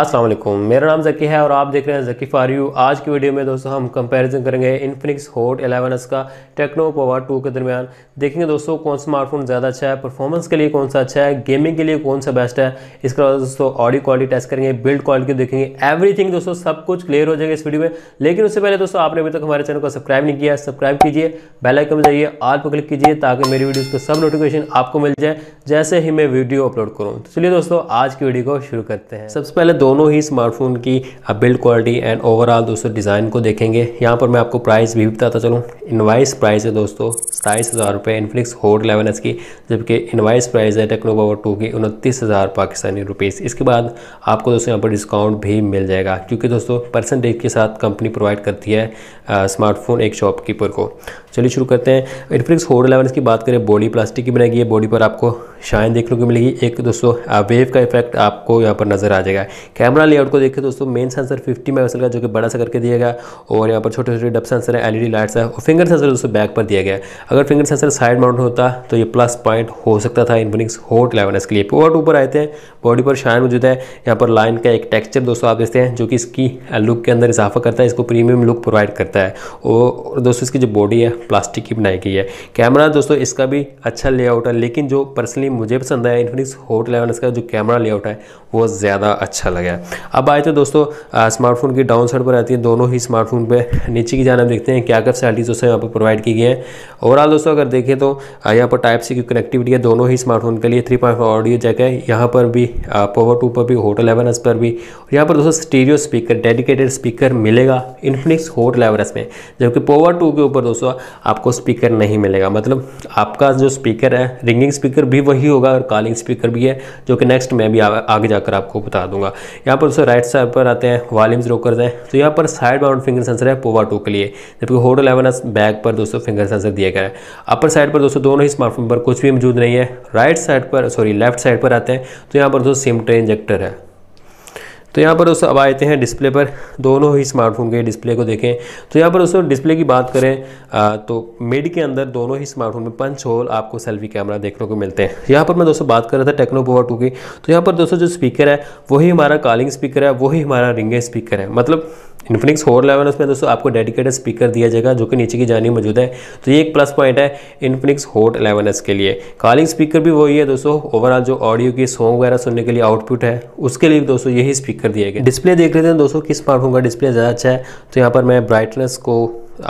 अस्सलाम वालेकुम मेरा नाम जकी है और आप देख रहे हैं जकी फार यू आज की वीडियो में दोस्तों हम कंपैरिजन करेंगे इन्फिनिक्स एलेवन 11s का टेक्नो पावर 2 के दरमियान देखेंगे दोस्तों कौन सा स्मार्टफोन ज़्यादा अच्छा है परफॉर्मेंस के लिए कौन सा अच्छा है गेमिंग के लिए कौन सा बेस्ट है इसके अलावा दोस्तों ऑडियो क्वालिटी टेस्ट करेंगे बिल्ड क्वालिटी देखेंगे एवरीथिंग दोस्तों सब कुछ क्लियर हो जाएगा इस वीडियो में लेकिन उससे पहले दोस्तों आपने अभी तक हमारे चैनल को सब्सक्राइब नहीं किया सब्सक्राइब कीजिए बेलाइकन में जाइए आल पर क्लिक कीजिए ताकि मेरी वीडियोज़ को सब नोटिफिकेशन आपको मिल जाए जैसे ही मैं वीडियो अपलोड करूँ तो चलिए दोस्तों आज की वीडियो को शुरू करते हैं सबसे पहले दोनों ही स्मार्टफोन की बिल्ड क्वालिटी एंड ओवरऑल दोस्तों डिज़ाइन को देखेंगे यहाँ पर मैं आपको प्राइस भी बताता चलूँ इन्वाइस प्राइस है दोस्तों सताईस हज़ार रुपये इन्फ्लिक्स होट एलेवन एस की जबकि इन्वाइस प्राइस है टेक्नो पावर टू की उनतीस हज़ार पाकिस्तानी रुपीज़ इसके बाद आपको दोस्तों यहाँ पर डिस्काउंट भी मिल जाएगा क्योंकि दोस्तों परसेंटेज के साथ कंपनी प्रोवाइड करती है स्मार्टफोन uh, एक शॉपकीपर को चलिए शुरू करते हैं इनफ्लिक्स होट एलेवन की बात करें बॉडी प्लास्टिक की बनाई है बॉडी पर आपको शाइन देखने को मिलेगी एक दोस्तों वेव uh, का इफेक्ट आपको यहाँ पर नज़र आ जाएगा कैमरा लेआउट को देखें दोस्तों मेन सेंसर फिफ्टी मेगा का जो कि बड़ा सा करके दिया गया और यहाँ पर छोटे छोटे डब सेंसर है एलईडी लाइट्स है और फिंगर सेंसर दोस्तों बैक पर दिया गया अगर फिंगर सेंसर साइड माउंट होता तो ये प्लस पॉइंट हो सकता था इनफिनिक्स होट इलेवन एस के लिए पोर्ट ऊपर आए थे बॉडी पर शाइन मौजूद है यहाँ पर लाइन का एक टेक्स्चर दोस्तों आप देखते हैं जो कि इसकी लुक के अंदर इजाफा करता है इसको प्रीमियम लुक प्रोवाइड करता है और दोस्तों इसकी जो बॉडी है प्लास्टिक की बनाई गई है कैमरा दोस्तों इसका भी अच्छा लेआउट है लेकिन जो पर्सनली मुझे पसंद आया इन्फिनिक्स होट इलेवन का जो कैमरा लेआउट है वो ज़्यादा अच्छा लगा अब आए थे दोस्तों स्मार्टफोन की डाउन साइड पर आती है दोनों ही स्मार्टफोन पर नीचे की जाना देखते हैं क्या क्या फैसिलिटीज़ उससे यहाँ पर प्रोवाइड की गई है ओवरऑल दोस्तों अगर देखें तो यहाँ पर टाइप सी की कनेक्टिविटी है दोनों ही स्मार्टफोन के लिए थ्री पॉइंट ऑडियो जैक है यहाँ पर भी पावर टू पर भी होट एलेवन एस पर भी और यहाँ पर दोस्तों स्टीरियो स्पीकर डेडिकेटेड स्पीकर मिलेगा इन्फिनिक्स होट एलेवन एस में जबकि पावर टू के ऊपर दोस्तों आपको स्पीकर नहीं मिलेगा मतलब आपका जो स्पीकर है रिंगिंग स्पीकर भी वही होगा और कॉलिंग स्पीकर भी है जो कि नेक्स्ट मैं भी आगे जाकर आपको बता दूंगा यहाँ पर उससे राइट साइड पर आते हैं वॉल्यूम्स रोकर्स हैं तो यहाँ पर साइड बाउंड फिंगर सेंसर है पोवा टू के लिए जबकि होड इलेवन बैक पर दोस्तों फिंगर सेंसर दिया गया है अपर साइड पर दोस्तों दोनों ही स्मार्टफोन पर कुछ भी मौजूद नहीं है राइट साइड पर सॉरी लेफ्ट साइड पर आते हैं तो यहाँ पर दोस्तों ट्रे इंजेक्टर है तो यहाँ पर दोस्तों अब आते हैं डिस्प्ले पर दोनों ही स्मार्टफोन के डिस्प्ले को देखें तो यहाँ पर दोस्तों डिस्प्ले की बात करें आ, तो मिड के अंदर दोनों ही स्मार्टफोन में पंच होल आपको सेल्फी कैमरा देखने को मिलते हैं यहाँ पर मैं दोस्तों बात कर रहा था टेक्नो पोवर टू की तो यहाँ पर दोस्तों जो स्पीकर है वही हमारा कॉलिंग स्पीकर है वही हमारा रिंगे स्पीकर है मतलब इन्फिनिक्स फोर इलेवन उसमें दोस्तों आपको डेडिकेटेड स्पीकर दिया जाएगा जो कि नीचे की जानी मौजूद है तो ये एक प्लस पॉइंट है इन्फिनिक्स होट इलेवन एस के लिए कॉलिंग स्पीकर भी वही है दोस्तों ओवरऑल जो ऑडियो की सॉन्ग वगैरह सुनने के लिए आउटपुट है उसके लिए दोस्तों यही स्पीकर दिए गए डिस्प्ले देख लेते हैं दोस्तों किस स्मार्टफोन का डिस्प्ले ज़्यादा अच्छा है तो यहाँ पर मैं ब्राइटनेस को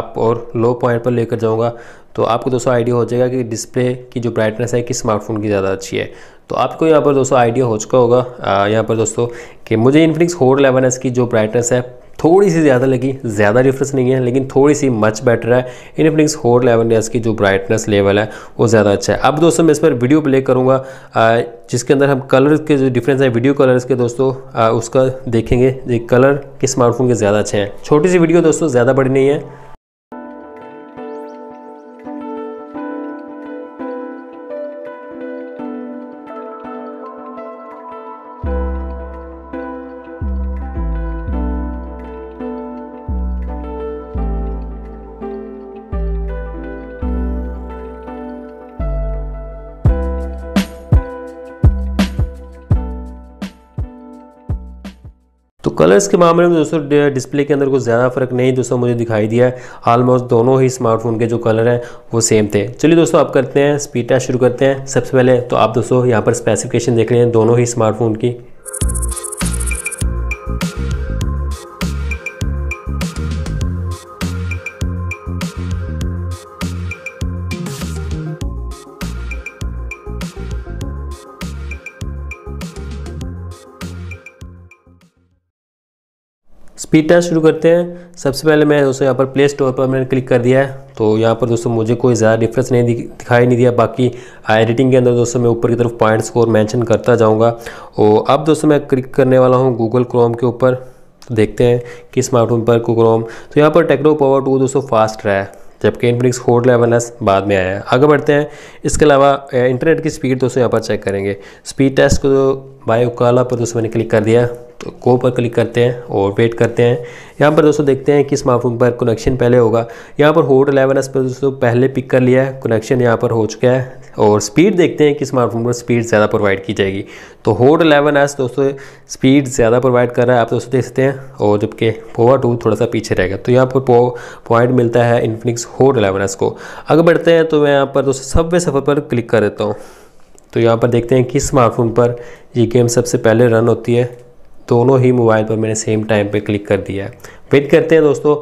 अप और लो पॉइंट पर लेकर जाऊँगा तो आपको दोस्तों आइडिया हो जाएगा कि डिस्प्ले की जो ब्राइटनेस है किस स्मार्टफोन की ज़्यादा अच्छी है तो आपको यहाँ पर दोस्तों आइडिया हो चुका होगा यहाँ पर दोस्तों कि मुझे इन्फिनिक्स होर इलेवन एस की जो ब्राइटनेस है थोड़ी सी ज़्यादा लगी ज़्यादा डिफरेंस नहीं है लेकिन थोड़ी सी मच बेटर है इनफ्लिक्स होर लेवन या इसकी जो ब्राइटनेस लेवल है वो ज़्यादा अच्छा है अब दोस्तों मैं इस पर वीडियो प्ले करूँगा जिसके अंदर हम कलर के जो डिफरेंस है वीडियो कलर्स के दोस्तों आ, उसका देखेंगे कलर किस स्मार्टफोन के ज़्यादा अच्छे हैं छोटी सी वीडियो दोस्तों ज़्यादा बड़ी नहीं है कलर्स के मामले में दोस्तों डिस्प्ले के अंदर कुछ ज़्यादा फ़र्क नहीं दोस्तों मुझे दिखाई दिया है ऑलमोस्ट दोनों ही स्मार्टफोन के जो कलर हैं वो सेम थे चलिए दोस्तों आप करते हैं स्पीड टेस्ट शुरू करते हैं सबसे पहले तो आप दोस्तों यहाँ पर स्पेसिफिकेशन देख रहे हैं दोनों ही स्मार्टफोन की स्पीड टेस्ट शुरू करते हैं सबसे पहले मैं दोस्तों यहाँ पर प्ले स्टोर पर मैंने क्लिक कर दिया है तो यहाँ पर दोस्तों मुझे कोई ज़्यादा डिफरेंस नहीं दिखाई नहीं दिया बाकी एडिटिंग के अंदर दोस्तों मैं ऊपर की तरफ पॉइंट्स को मैंशन करता जाऊँगा और अब दोस्तों मैं क्लिक करने वाला हूँ गूगल क्रोम के ऊपर तो देखते हैं कि स्मार्टफोन पर क्रोम तो यहाँ पर टेक्नो पावर टू दोस्तों फास्ट रहा है जबकि इनफिनिक्स फोर इलेवन एस बाद में आया है आगे बढ़ते हैं इसके अलावा इंटरनेट की स्पीड दोस्तों यहाँ पर चेक करेंगे स्पीड टेस्ट को तो बायो काला पर दोस्तों मैंने क्लिक कर दिया तो को पर क्लिक करते हैं और वेट करते हैं यहाँ पर दोस्तों देखते हैं कि स्मार्टफोन पर कनेक्शन पहले होगा यहाँ पर होट एलेवन एस पर दोस्तों पहले पिक कर लिया है कनेक्शन यहाँ पर हो चुका है और स्पीड देखते हैं कि स्मार्टफोन पर स्पीड ज़्यादा प्रोवाइड की जाएगी तो होट एलेवन एस दोस्तों स्पीड ज़्यादा प्रोवाइड कर रहा है आप दोस्तों देख सकते हैं और जबकि पोवा टू थोड़ा सा पीछे रहेगा तो यहाँ पर पॉइंट मिलता है इन्फिनिक्स होट एलेवन एस को अगर बढ़ते हैं तो मैं यहाँ पर दोस्तों सबवे सफ़र पर क्लिक कर देता हूँ तो यहाँ पर देखते हैं कि स्मार्टफोन पर ये गेम सबसे पहले रन होती है दोनों ही मोबाइल पर मैंने सेम टाइम पे क्लिक कर दिया है वेट करते हैं दोस्तों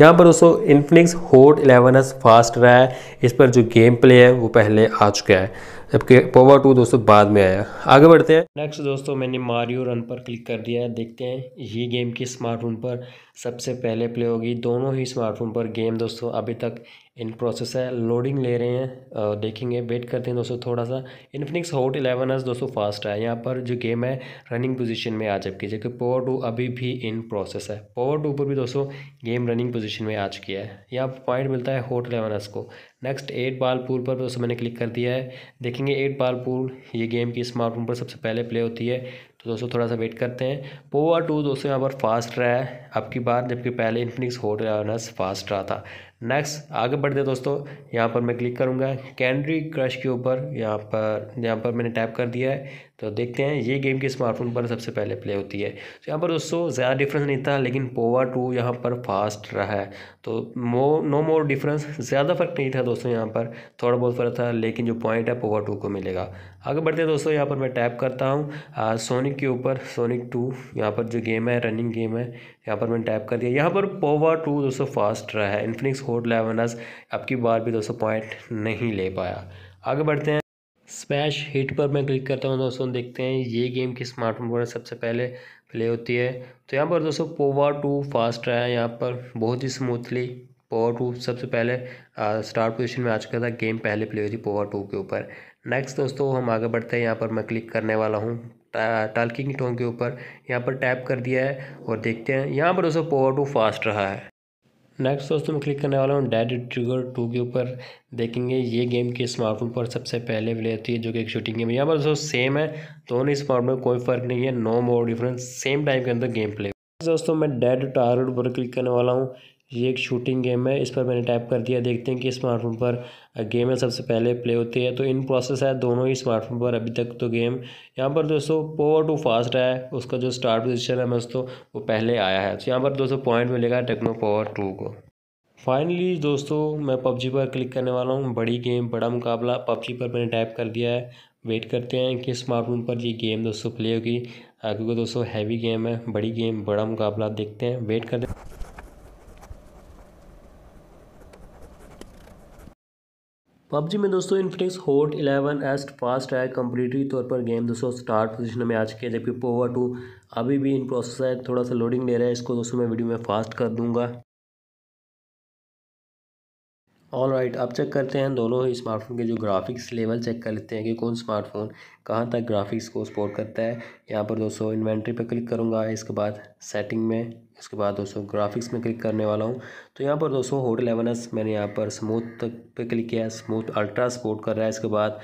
यहाँ पर दोस्तों Infinix Hot eleven S fast रहा है इस पर जो गेम प्ले है वो पहले आ चुका है जबकि पोवा टू दोस्तों बाद में आया आगे बढ़ते हैं नेक्स्ट दोस्तों मैंने मारियो रन पर क्लिक कर दिया है देखते हैं ये गेम किस स्मार्टफोन पर सबसे पहले प्ले होगी दोनों ही स्मार्टफोन पर गेम दोस्तों अभी तक इन प्रोसेस है लोडिंग ले रहे हैं देखेंगे वेट करते हैं दोस्तों थोड़ा सा इनफिनिक्स होट इलेवन एस दोस्तों फास्ट है यहाँ पर जो गेम है रनिंग पोजीशन में आ है जबकि पावर टू अभी भी इन प्रोसेस है पावर टू पर भी दोस्तों गेम रनिंग पोजीशन में आ चुकी है यहाँ पॉइंट मिलता है होट इलेवन एस को नेक्स्ट एट बॉल पूल पर तो उसे मैंने क्लिक कर दिया है देखेंगे एट बॉल पूल ये गेम की स्मार्टफोन पर सबसे पहले प्ले होती है तो दोस्तों थोड़ा सा वेट करते हैं पोवा टू दोस्तों यहाँ पर फास्ट रहा है अब की बार जबकि पहले इन्फिनिक्स होट रनर्स फास्ट रहा था नेक्स्ट आगे बढ़ते दोस्तों यहाँ पर मैं क्लिक करूँगा कैंड्री क्रश के ऊपर यहाँ पर यहाँ पर मैंने टैप कर दिया है तो देखते हैं ये गेम के स्मार्टफोन पर सबसे पहले प्ले होती है तो यहाँ पर दोस्तों ज़्यादा डिफरेंस नहीं था लेकिन पोवा टू यहाँ पर फास्ट रहा है तो मो नो मोर डिफरेंस ज़्यादा फ़र्क नहीं था दोस्तों यहाँ पर थोड़ा बहुत फ़र्क था लेकिन जो पॉइंट है पोवा टू को मिलेगा आगे बढ़ते दोस्तों यहाँ पर मैं टैप करता हूँ सोनी के ऊपर सोनिक टू यहाँ पर जो गेम है रनिंग गेम है यहाँ पर मैंने टैप कर दिया यहाँ पर पोवा टू दोस्तों फास्ट रहा है इन्फिनिक्स होट लेवनस अब की बार भी दोस्तों पॉइंट नहीं ले पाया आगे बढ़ते हैं स्मैश हिट पर मैं क्लिक करता हूँ दोस्तों देखते हैं ये गेम किस स्मार्टफोन पर सबसे पहले प्ले होती है तो यहाँ पर दोस्तों पोवा टू फास्ट रहा है यहाँ पर बहुत ही स्मूथली पोवा टू सबसे पहले स्टार्ट पोजिशन में आ चुका था गेम पहले प्ले हुई थी पोवा टू के ऊपर नेक्स्ट दोस्तों हम आगे बढ़ते हैं यहाँ पर मैं क्लिक करने वाला हूँ टाल्किंग टोन के ऊपर यहाँ पर टैप कर दिया है और देखते हैं यहाँ पर दोस्तों पावर टू फास्ट रहा है नेक्स्ट दोस्तों मैं क्लिक करने वाला हूँ डेड ट्रिगर टू के ऊपर देखेंगे ये गेम के स्मार्टफोन पर सबसे पहले प्ले होती है जो कि एक शूटिंग गेम है यहाँ पर दोस्तों सेम है दोनों स्मार्टफोन में कोई फ़र्क नहीं है no more difference same time के अंदर गेम प्ले दोस्तों मैं डेड टारगेट पर क्लिक करने वाला हूँ ये एक शूटिंग गेम है इस पर मैंने टाइप कर दिया देखते हैं कि स्मार्टफोन पर गेम है सबसे पहले प्ले होती है तो इन प्रोसेस है दोनों ही स्मार्टफोन पर अभी तक तो गेम यहाँ पर दोस्तों पोवर टू फास्ट है उसका जो स्टार्ट पोजिशन है दोस्तों वो पहले आया है तो यहाँ पर दोस्तों पॉइंट मिलेगा टेक्नो पोवर टू को फाइनली दोस्तों मैं पबजी पर क्लिक करने वाला हूँ बड़ी गेम बड़ा मुकाबला पबजी पर मैंने टाइप कर दिया है वेट करते हैं कि स्मार्टफोन पर ये गेम दोस्तों प्ले होगी क्योंकि दोस्तों हैवी गेम है बड़ी गेम बड़ा मुकाबला देखते हैं वेट करते हैं पबजी में दोस्तों Infinix Hot eleven S fast है कम्प्लीटली तौर पर गेम दोस्तों स्टार्ट पोजिशन में आ चुके हैं जबकि पोवा टू अभी भी इन प्रोसेस है थोड़ा सा लोडिंग ले रहा है इसको दोस्तों मैं वीडियो में फास्ट कर दूंगा ऑल राइट अब चेक करते हैं दोनों ही स्मार्टफोन के जो ग्राफिक्स लेवल चेक कर लेते हैं कि कौन स्मार्टफोन कहाँ तक ग्राफिक्स को सपोर्ट करता है यहाँ पर दोस्तों इन्वेंट्री पर क्लिक करूँगा इसके बाद सेटिंग में इसके बाद दोस्तों ग्राफिक्स में क्लिक करने वाला हूँ तो यहाँ पर दोस्तों होटल एवनस मैंने यहाँ पर स्मूथ तक पे क्लिक किया स्मूथ अल्ट्रा सपोर्ट कर रहा है इसके बाद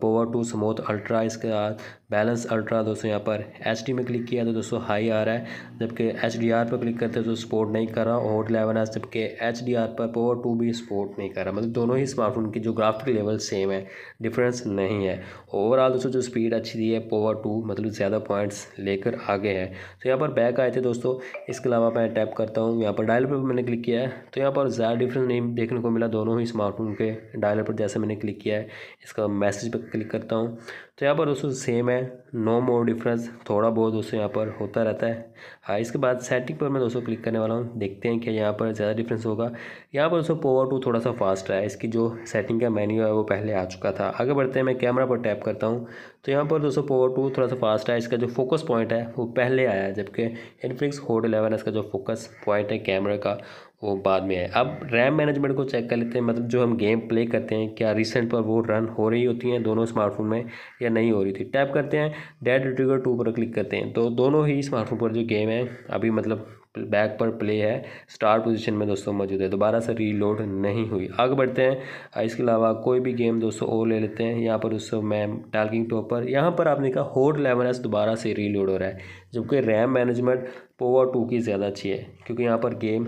पोवर टू स्मूथ अल्ट्रा इसके बाद बैलेंस अल्ट्रा दोस्तों यहाँ पर एच में क्लिक किया तो दोस्तों हाई आ रहा है जबकि एच पर क्लिक करते तो सपोर्ट नहीं कर रहा होटल एवनस जबकि एच पर पोवर टू भी सपोर्ट नहीं कर रहा मतलब दोनों ही स्मार्टफोन की जो ग्राफिक लेवल सेम है डिफरेंस नहीं है ओवरऑल दोस्तों जो स्पीड अच्छी दी है पोवर टू मतलब ज़्यादा पॉइंट्स लेकर आगे है तो यहाँ पर बैक आए थे दोस्तों इसके अलावा मैं टैप करता हूँ यहाँ पर डायल पर मैंने क्लिक किया है तो यहाँ पर ज़्यादा डिफरेंस नहीं देखने को मिला दोनों ही स्मार्टफोन के डायलर पर जैसे मैंने क्लिक किया है इसका मैसेज पर क्लिक करता हूँ तो यहाँ पर दोस्तों सेम है नो मोर डिफरेंस थोड़ा बहुत दोस्तों यहाँ पर होता रहता है हाँ इसके बाद सेटिंग पर मैं दोस्तों क्लिक करने वाला हूँ देखते हैं कि यहाँ पर ज़्यादा डिफरेंस होगा यहाँ पर दोस्तों पोवर टू थोड़ा सा फास्ट है इसकी जो सेटिंग का मैन्यू है वो पहले आ चुका था आगे बढ़ते हैं मैं कैमरा पर टैप करता हूँ तो यहाँ पर दोस्तों पोवर टू थोड़ा सा फास्ट है इसका जो फोकस पॉइंट है वो पहले आया जबकि इनफ्लिक्स होट इलेवन इसका जो फोकस पॉइंट है कैमरा का वो बाद में आए अब रैम मैनेजमेंट को चेक कर लेते हैं मतलब जो हम गेम प्ले करते हैं क्या रिसेंट पर वो रन हो रही होती हैं दोनों स्मार्टफोन में या नहीं हो रही थी टैप करते हैं डेड रिटिगर टू पर क्लिक करते हैं तो दोनों ही स्मार्टफोन पर जो गेम है अभी मतलब बैक पर प्ले है स्टार पोजीशन में दोस्तों मौजूद है दोबारा से रीलोड नहीं हुई आगे बढ़ते हैं इसके अलावा कोई भी गेम दोस्तों और ले लेते हैं यहाँ पर दोस्तों मैम टार्किंग टॉप पर यहाँ पर आपने कहा होट लेवन एस दोबारा से रीलोड हो रहा है जबकि रैम मैनेजमेंट पोवर टू की ज़्यादा अच्छी है क्योंकि यहाँ पर गेम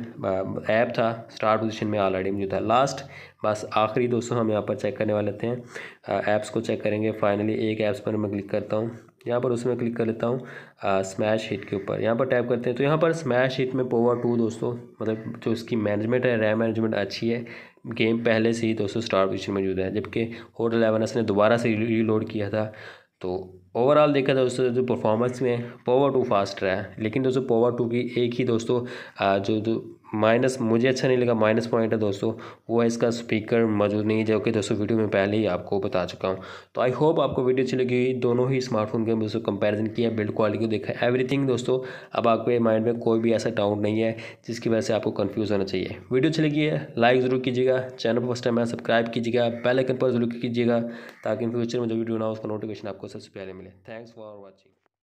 ऐप था स्टार पोजिशन में ऑलरेडी मौजूद था लास्ट बस आखिरी दोस्तों हम यहाँ पर चेक करने वाले थे हैं ऐप्स को चेक करेंगे फाइनली एक ऐप्स पर मैं क्लिक करता हूँ यहाँ पर उसमें क्लिक कर लेता हूँ स्मैश हिट के ऊपर यहाँ पर टैप करते हैं तो यहाँ पर स्मैश हिट में पोवा टू दोस्तों मतलब जो इसकी मैनेजमेंट है रैम मैनेजमेंट अच्छी है गेम पहले से ही दोस्तों स्टार पोजिशन मौजूद है जबकि होट एलेवनस ने दोबारा से रीलोड किया था तो ओवरऑल देखा था दोस्तों जो परफॉर्मेंस में पोवा टू फास्ट रहा है लेकिन दोस्तों पोवा टू की एक ही दोस्तों जो जो माइनस मुझे अच्छा नहीं लगा माइनस पॉइंट है दोस्तों वो है इसका स्पीकर मौजूद नहीं है जो कि दोस्तों वीडियो में पहले ही आपको बता चुका हूँ तो आई होप आपको वीडियो अच्छी लगी हुई दोनों ही स्मार्टफोन के दोस्तों कंपैरिजन किया बिल्ड क्वालिटी को देखा एवरीथिंग दोस्तों अब आपके माइंड में कोई भी ऐसा डाउट नहीं है जिसकी वजह से आपको कन्फ्यूज़ होना चाहिए वीडियो अच्छी लगी है लाइक ज़रूर कीजिएगा चैनल पर फर्स्ट टाइम है सब्सक्राइब कीजिएगा बेल आइकन पर जरूर कीजिएगा ताकि इन फ्यूचर में जो वीडियो ना उसका नोटिफिकेशन आपको सबसे पहले मिले थैंक्स फॉर वॉचिंग